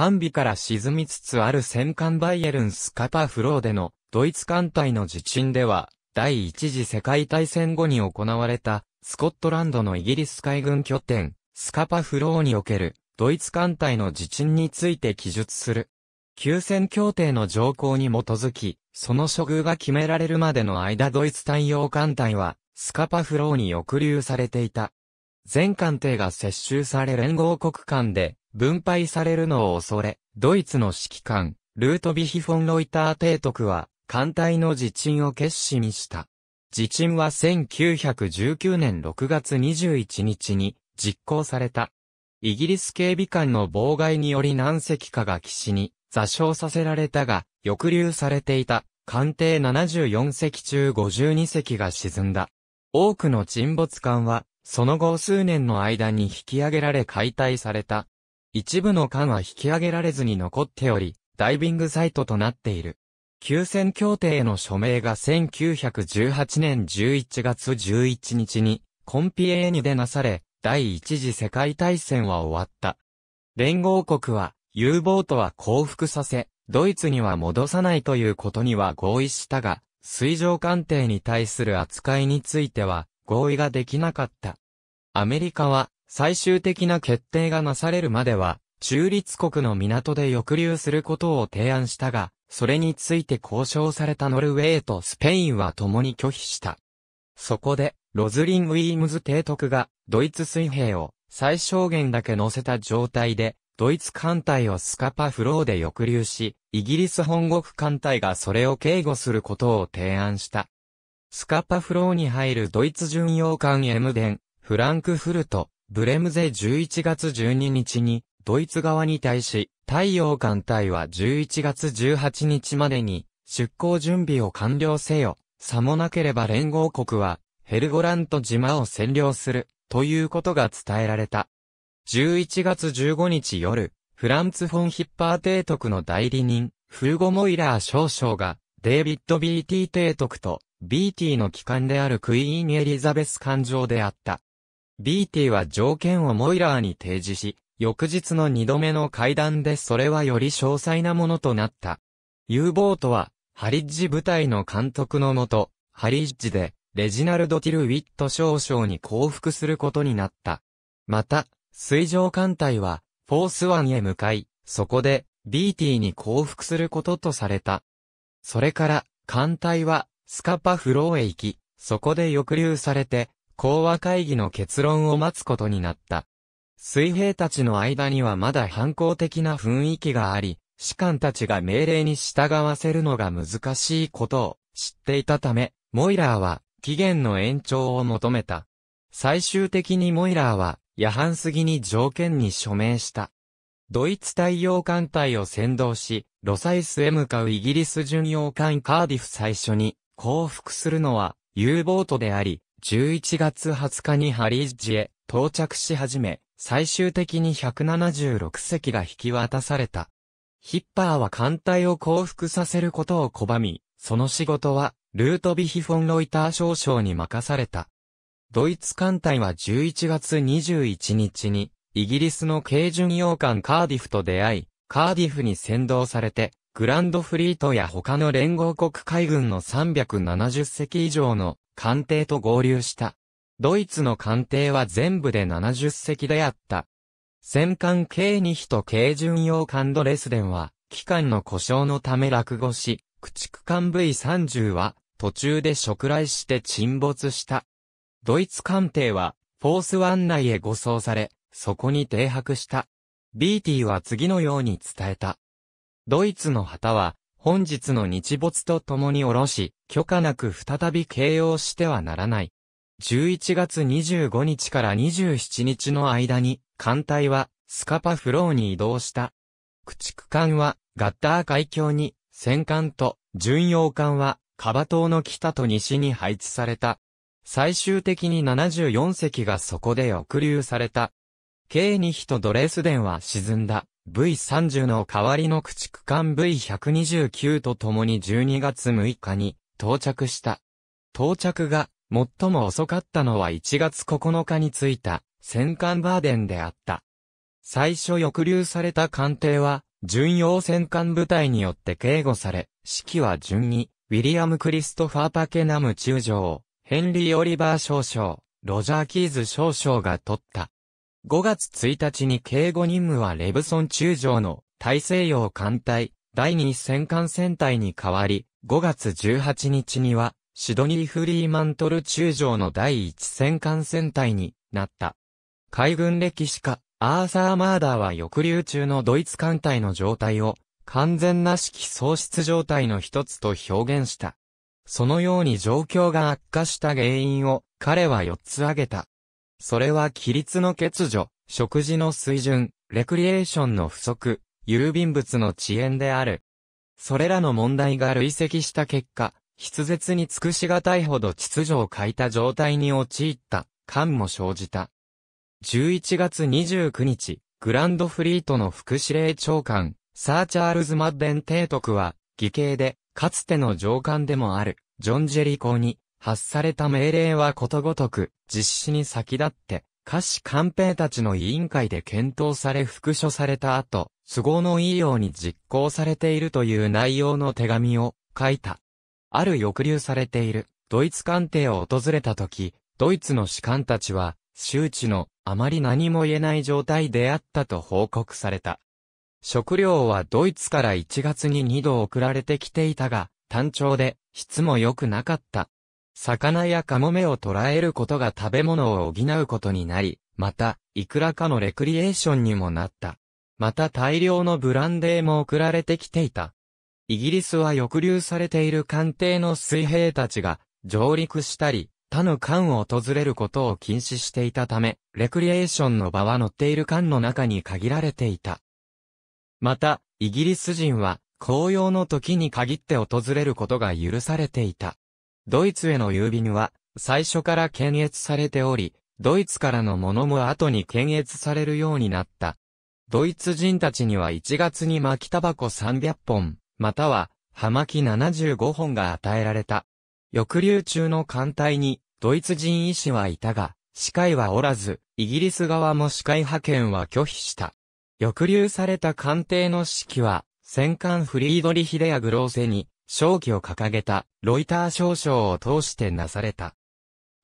完備から沈みつつある戦艦バイエルンスカパフローでのドイツ艦隊の地震では、第一次世界大戦後に行われた、スコットランドのイギリス海軍拠点、スカパフローにおける、ドイツ艦隊の地震について記述する。休戦協定の条項に基づき、その処遇が決められるまでの間ドイツ対応艦隊は、スカパフローに抑留されていた。全艦艇が接収され連合国間で、分配されるのを恐れ、ドイツの指揮官、ルートビヒ・フォン・ロイター提督は、艦隊の自鎮を決心した。自鎮は1919年6月21日に実行された。イギリス警備官の妨害により何隻かが岸に座礁させられたが、抑留されていた艦艇74隻中52隻が沈んだ。多くの沈没艦は、その後数年の間に引き上げられ解体された。一部の艦は引き上げられずに残っており、ダイビングサイトとなっている。休戦協定への署名が1918年11月11日に、コンピエーニでなされ、第一次世界大戦は終わった。連合国は、U ボートは降伏させ、ドイツには戻さないということには合意したが、水上艦艇に対する扱いについては合意ができなかった。アメリカは最終的な決定がなされるまでは、中立国の港で抑留することを提案したが、それについて交渉されたノルウェーとスペインは共に拒否した。そこで、ロズリン・ウィームズ提督が、ドイツ水兵を最小限だけ乗せた状態で、ドイツ艦隊をスカパフローで抑留し、イギリス本国艦隊がそれを警護することを提案した。スカパフローに入るドイツ巡洋艦エムデン、フランクフルト、ブレムゼ11月12日に、ドイツ側に対し、太陽艦隊は11月18日までに、出港準備を完了せよ。さもなければ連合国は、ヘルゴラント島を占領する、ということが伝えられた。11月15日夜、フランツ・フォン・ヒッパー提督の代理人、フーゴ・モイラー少将が、デイビッド・ビーィー提督と、ビーィーの機関であるクイーン・エリザベス艦上であった。ビーティは条件をモイラーに提示し、翌日の二度目の会談でそれはより詳細なものとなった。U ボートは、ハリッジ部隊の監督のもと、ハリッジで、レジナルド・ティル・ウィット少将に降伏することになった。また、水上艦隊は、フォース湾へ向かい、そこで、ビーティに降伏することとされた。それから、艦隊は、スカパフローへ行き、そこで抑留されて、講和会議の結論を待つことになった。水兵たちの間にはまだ反抗的な雰囲気があり、士官たちが命令に従わせるのが難しいことを知っていたため、モイラーは期限の延長を求めた。最終的にモイラーは、夜半過ぎに条件に署名した。ドイツ太陽艦隊を先導し、ロサイスへ向かうイギリス巡洋艦カーディフ最初に降伏するのは U ボートであり、11月20日にハリージへ到着し始め、最終的に176隻が引き渡された。ヒッパーは艦隊を降伏させることを拒み、その仕事は、ルートビヒフォン・ロイター少将に任された。ドイツ艦隊は11月21日に、イギリスの軽巡洋艦カーディフと出会い、カーディフに先導されて、グランドフリートや他の連合国海軍の370隻以上の艦艇と合流した。ドイツの艦艇は全部で70隻であった。戦艦 k 2比と軽巡洋艦ドレスデンは、機関の故障のため落語し、駆逐艦 V30 は、途中で触来して沈没した。ドイツ艦艇は、フォース湾内へ護送され、そこに停泊した。BT は次のように伝えた。ドイツの旗は、本日の日没と共に下ろし、許可なく再び形容してはならない。11月25日から27日の間に、艦隊はスカパフローに移動した。駆逐艦はガッター海峡に、戦艦と巡洋艦はカバ島の北と西に配置された。最終的に74隻がそこで抑留された。計2ニとドレスデンは沈んだ。V30 の代わりの駆逐艦 V129 と共に12月6日に到着した。到着が最も遅かったのは1月9日に着いた戦艦バーデンであった。最初抑留された艦艇は巡洋戦艦部隊によって警護され、指揮は順にウィリアム・クリストファー・パケナム中将、ヘンリー・オリバー少将、ロジャー・キーズ少将が取った。5月1日に警護任務はレブソン中将の大西洋艦隊第2戦艦戦隊に変わり、5月18日にはシドニー・フリーマントル中将の第1戦艦戦隊になった。海軍歴史家、アーサー・マーダーは抑留中のドイツ艦隊の状態を完全な式喪失状態の一つと表現した。そのように状況が悪化した原因を彼は4つ挙げた。それは規律の欠如、食事の水準、レクリエーションの不足、郵便物の遅延である。それらの問題が累積した結果、筆舌に尽くしがたいほど秩序を欠いた状態に陥った感も生じた。11月29日、グランドフリートの副司令長官、サー・チャールズ・マッデン提督は、義兄で、かつての上官でもある、ジョン・ジェリコに、発された命令はことごとく、実施に先立って、下士官兵たちの委員会で検討され復書された後、都合のいいように実行されているという内容の手紙を書いた。ある抑留されているドイツ官邸を訪れた時、ドイツの士官たちは、周知のあまり何も言えない状態であったと報告された。食料はドイツから1月に2度送られてきていたが、単調で質も良くなかった魚やカモメを捕らえることが食べ物を補うことになり、また、いくらかのレクリエーションにもなった。また大量のブランデーも送られてきていた。イギリスは抑留されている艦艇の水兵たちが上陸したり、他の艦を訪れることを禁止していたため、レクリエーションの場は乗っている艦の中に限られていた。また、イギリス人は、紅葉の時に限って訪れることが許されていた。ドイツへの郵便は、最初から検閲されており、ドイツからのものも後に検閲されるようになった。ドイツ人たちには1月に巻きタバコ300本、または、葉巻75本が与えられた。抑留中の艦隊に、ドイツ人医師はいたが、歯科医はおらず、イギリス側も司会派遣は拒否した。抑留された艦艇の指揮は、戦艦フリードリヒデアグローセに、正気を掲げたロイター少将を通してなされた。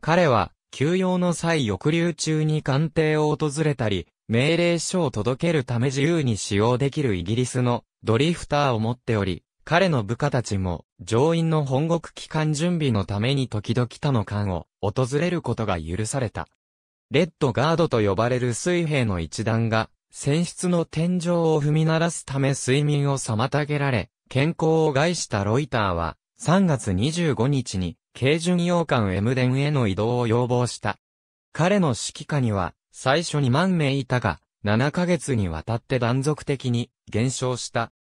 彼は、休養の際抑留中に官邸を訪れたり、命令書を届けるため自由に使用できるイギリスのドリフターを持っており、彼の部下たちも上院の本国機関準備のために時々他の艦を訪れることが許された。レッドガードと呼ばれる水兵の一団が、船室の天井を踏み鳴らすため睡眠を妨げられ、健康を害したロイターは、3月25日に、軽巡洋艦エムデンへの移動を要望した。彼の指揮下には、最初に万名いたが、7ヶ月にわたって断続的に減少した。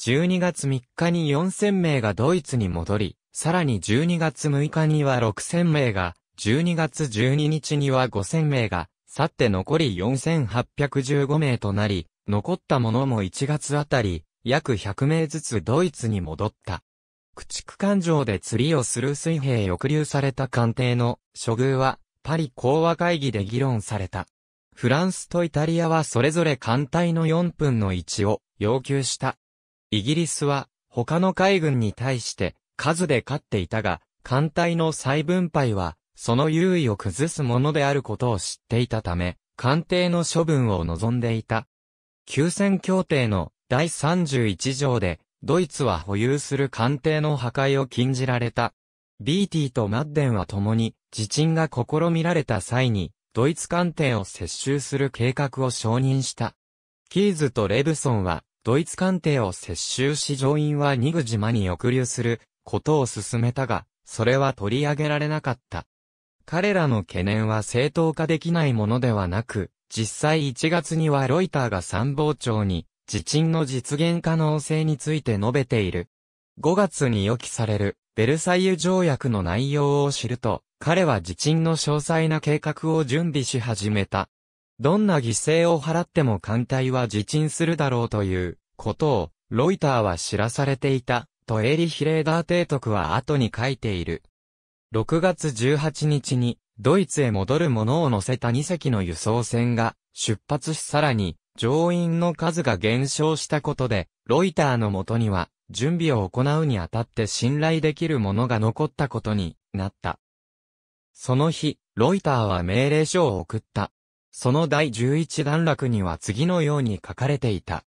12月3日に4000名がドイツに戻り、さらに12月6日には6000名が、12月12日には5000名が、去って残り4815名となり、残ったものも1月あたり、約100名ずつドイツに戻った。駆逐艦上で釣りをする水兵抑留された艦艇の処遇はパリ講和会議で議論された。フランスとイタリアはそれぞれ艦隊の4分の1を要求した。イギリスは他の海軍に対して数で勝っていたが、艦隊の再分配はその優位を崩すものであることを知っていたため、艦艇の処分を望んでいた。休戦協定の第31条で、ドイツは保有する艦艇の破壊を禁じられた。ビーティーとマッデンは共に、自沈が試みられた際に、ドイツ艦艇を接収する計画を承認した。キーズとレブソンは、ドイツ艦艇を接収し乗員はニグ島に抑留することを進めたが、それは取り上げられなかった。彼らの懸念は正当化できないものではなく、実際1月にはロイターが参謀長に自鎮の実現可能性について述べている。5月に予期される、ベルサイユ条約の内容を知ると、彼は自鎮の詳細な計画を準備し始めた。どんな犠牲を払っても艦隊は自鎮するだろうということを、ロイターは知らされていた、とエリヒレーダー提督は後に書いている。6月18日に、ドイツへ戻る者を乗せた2隻の輸送船が出発しさらに、乗員の数が減少したことで、ロイターのもとには、準備を行うにあたって信頼できるものが残ったことになった。その日、ロイターは命令書を送った。その第11段落には次のように書かれていた。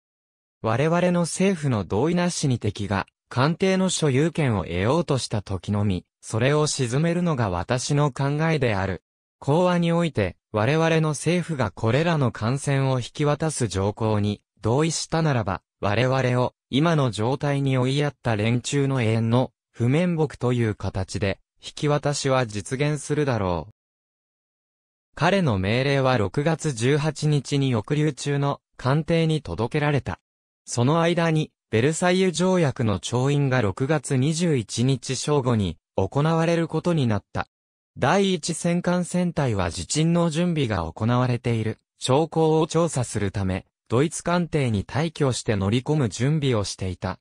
我々の政府の同意なしに敵が、官邸の所有権を得ようとした時のみ、それを沈めるのが私の考えである。講話において、我々の政府がこれらの感染を引き渡す条項に同意したならば、我々を今の状態に追いやった連中の永遠の不面目という形で引き渡しは実現するだろう。彼の命令は6月18日に抑留中の官邸に届けられた。その間に、ベルサイユ条約の調印が6月21日正午に行われることになった。第一戦艦戦隊は自鎮の準備が行われている。証拠を調査するため、ドイツ艦艇に退去して乗り込む準備をしていた。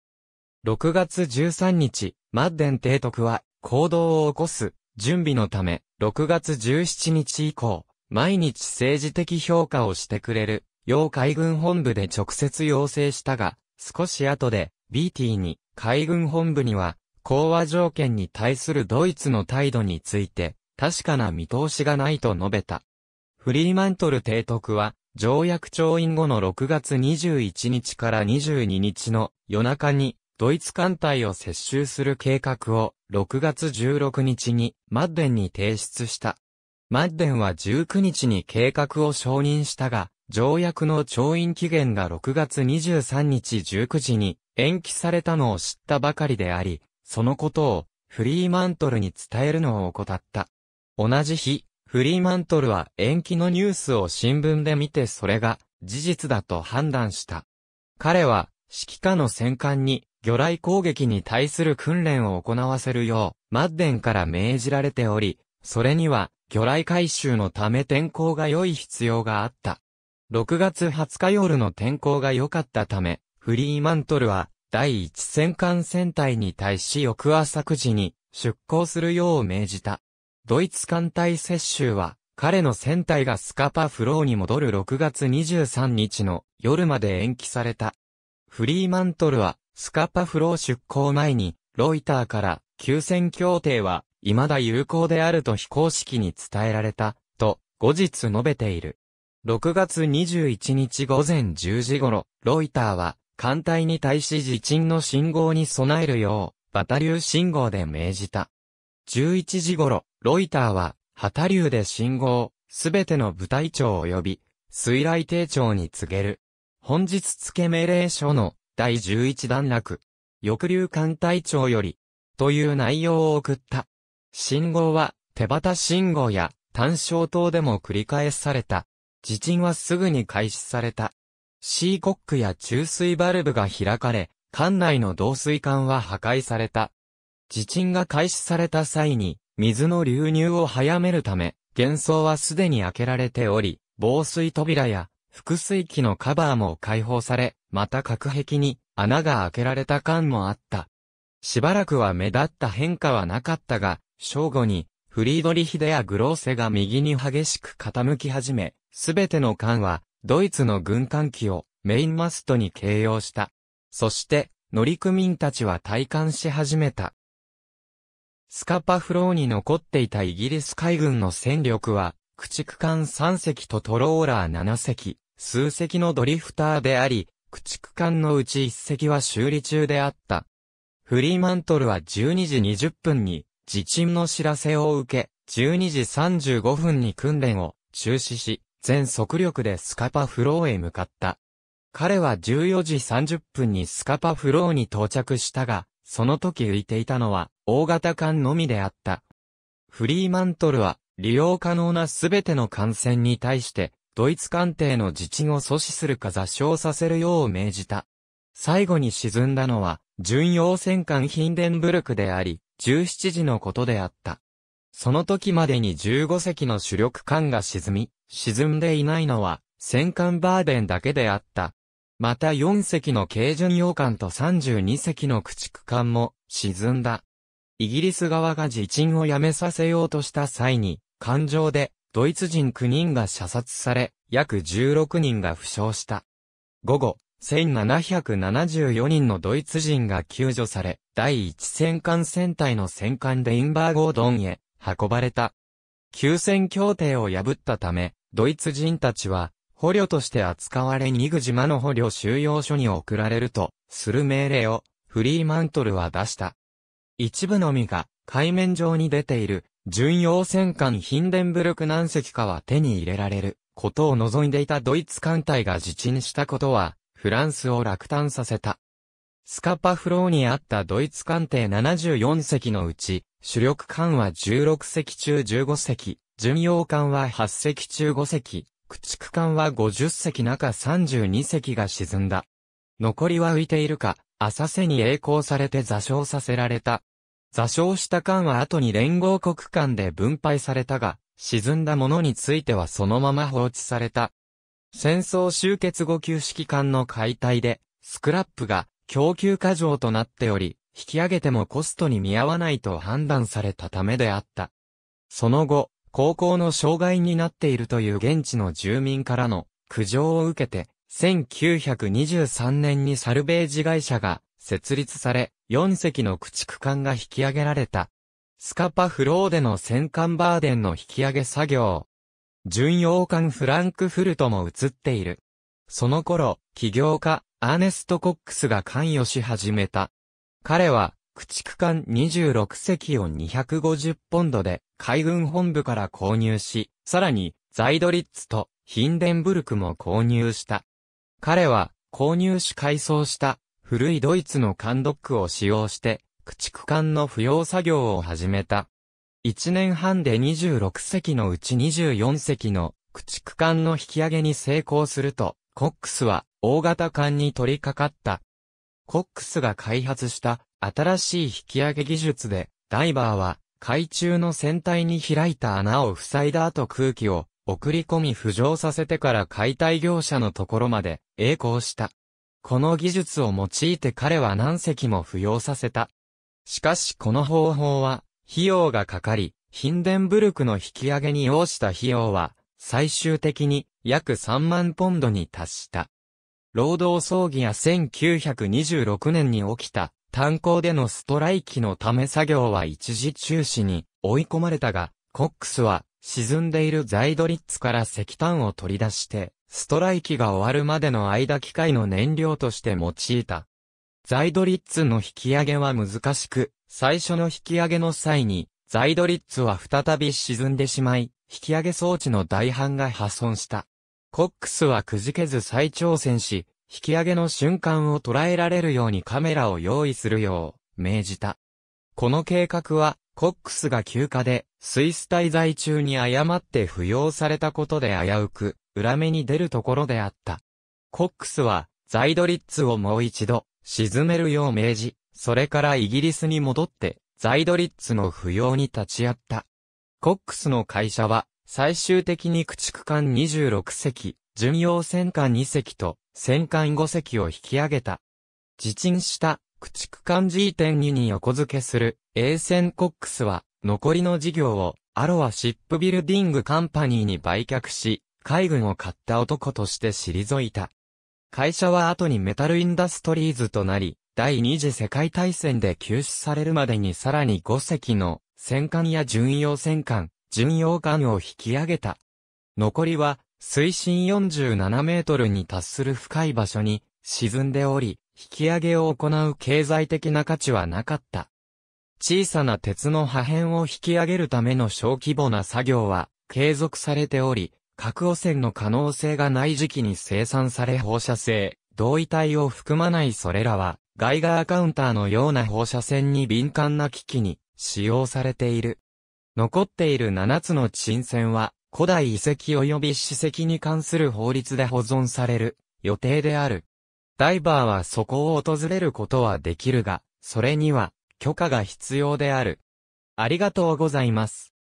6月13日、マッデン提督は行動を起こす準備のため、6月17日以降、毎日政治的評価をしてくれる、要海軍本部で直接要請したが、少し後で、BT に、海軍本部には、講和条件に対するドイツの態度について、確かな見通しがないと述べた。フリーマントル提督は、条約調印後の6月21日から22日の夜中に、ドイツ艦隊を接収する計画を、6月16日に、マッデンに提出した。マッデンは19日に計画を承認したが、条約の調印期限が6月23日19時に延期されたのを知ったばかりであり、そのことをフリーマントルに伝えるのを怠った。同じ日、フリーマントルは延期のニュースを新聞で見てそれが事実だと判断した。彼は指揮下の戦艦に魚雷攻撃に対する訓練を行わせるようマッデンから命じられており、それには魚雷回収のため天候が良い必要があった。6月20日夜の天候が良かったため、フリーマントルは第一戦艦戦隊に対し翌朝9時に出港するよう命じた。ドイツ艦隊接収は、彼の船体がスカパフローに戻る6月23日の夜まで延期された。フリーマントルは、スカパフロー出港前に、ロイターから、休戦協定は、未だ有効であると非公式に伝えられた、と、後日述べている。6月21日午前10時頃、ロイターは、艦隊に対し地震の信号に備えるよう、バタリュー信号で命じた。11時頃、ロイターは、旗流で信号、すべての部隊長及び、水雷艇長に告げる。本日付命令書の第11段落、抑留艦隊長より、という内容を送った。信号は、手旗信号や単焦灯でも繰り返された。自鎮はすぐに開始された。シーコックや注水バルブが開かれ、艦内の導水管は破壊された。自鎮が開始された際に、水の流入を早めるため、幻想はすでに開けられており、防水扉や、複水器のカバーも開放され、また隔壁に穴が開けられた感もあった。しばらくは目立った変化はなかったが、正午に、フリードリヒデやグローセが右に激しく傾き始め、すべての艦は、ドイツの軍艦機をメインマストに形容した。そして、乗組員たちは体感し始めた。スカパフローに残っていたイギリス海軍の戦力は、駆逐艦3隻とトローラー7隻、数隻のドリフターであり、駆逐艦のうち1隻は修理中であった。フリーマントルは12時20分に、地震の知らせを受け、12時35分に訓練を中止し、全速力でスカパフローへ向かった。彼は14時30分にスカパフローに到着したが、その時浮いていたのは、大型艦のみであった。フリーマントルは、利用可能なすべての艦船に対して、ドイツ艦艇の自治を阻止するか座礁させるよう命じた。最後に沈んだのは、巡洋戦艦ヒンデンブルクであり、17時のことであった。その時までに15隻の主力艦が沈み、沈んでいないのは、戦艦バーデンだけであった。また4隻の軽巡洋艦と32隻の駆逐艦も沈んだ。イギリス側が自沈をやめさせようとした際に、艦上でドイツ人9人が射殺され、約16人が負傷した。午後、1774人のドイツ人が救助され、第一戦艦戦隊の戦艦レインバーゴードンへ運ばれた。休戦協定を破ったため、ドイツ人たちは捕虜として扱われニグ島の捕虜収容所に送られると、する命令を、フリーマントルは出した。一部のみが、海面上に出ている、巡洋戦艦ヒンデンブルク何隻かは手に入れられる、ことを望んでいたドイツ艦隊が自沈したことは、フランスを落胆させた。スカパフローにあったドイツ艦艇74隻のうち、主力艦は16隻中15隻、巡洋艦は8隻中5隻、駆逐艦は50隻中32隻が沈んだ。残りは浮いているか、浅瀬に栄光されて座礁させられた。座礁した艦は後に連合国間で分配されたが、沈んだものについてはそのまま放置された。戦争終結後旧式艦の解体で、スクラップが供給過剰となっており、引き上げてもコストに見合わないと判断されたためであった。その後、高校の障害になっているという現地の住民からの苦情を受けて、1923年にサルベージ会社が設立され、4隻の駆逐艦が引き上げられた。スカパフローでの戦艦バーデンの引き上げ作業。巡洋艦フランクフルトも映っている。その頃、起業家、アーネスト・コックスが関与し始めた。彼は、駆逐艦26隻を250ポンドで海軍本部から購入し、さらにザイドリッツとヒンデンブルクも購入した。彼は購入し改装した古いドイツの艦ドックを使用して駆逐艦の不要作業を始めた。1年半で26隻のうち24隻の駆逐艦の引き上げに成功すると、コックスは大型艦に取り掛かった。コックスが開発した新しい引き上げ技術で、ダイバーは、海中の船体に開いた穴を塞いだ後空気を送り込み浮上させてから解体業者のところまで栄光した。この技術を用いて彼は何隻も浮揚させた。しかしこの方法は費用がかかり、ヒンデンブルクの引き上げに要した費用は最終的に約3万ポンドに達した。労働葬儀や1926年に起きた炭鉱でのストライキのため作業は一時中止に追い込まれたが、コックスは沈んでいるザイドリッツから石炭を取り出して、ストライキが終わるまでの間機械の燃料として用いた。ザイドリッツの引き上げは難しく、最初の引き上げの際に、ザイドリッツは再び沈んでしまい、引き上げ装置の大半が破損した。コックスはくじけず再挑戦し、引き上げの瞬間を捉えられるようにカメラを用意するよう命じた。この計画は、コックスが休暇で、スイス滞在中に誤って扶養されたことで危うく、裏目に出るところであった。コックスは、ザイドリッツをもう一度、沈めるよう命じ、それからイギリスに戻って、ザイドリッツの扶養に立ち会った。コックスの会社は、最終的に駆逐艦26隻、巡洋戦艦2隻と、戦艦5隻を引き上げた。自沈した駆逐艦 G.2 に横付けする A 船コックスは残りの事業をアロアシップビルディングカンパニーに売却し、海軍を買った男として退いた。会社は後にメタルインダストリーズとなり、第二次世界大戦で休止されるまでにさらに5隻の戦艦や巡洋戦艦、巡洋艦を引き上げた。残りは水深47メートルに達する深い場所に沈んでおり、引き上げを行う経済的な価値はなかった。小さな鉄の破片を引き上げるための小規模な作業は継続されており、核汚染の可能性がない時期に生産され放射性、同位体を含まないそれらは、ガイガーカウンターのような放射線に敏感な機器に使用されている。残っている7つの沈船は、古代遺跡及び史跡に関する法律で保存される予定である。ダイバーはそこを訪れることはできるが、それには許可が必要である。ありがとうございます。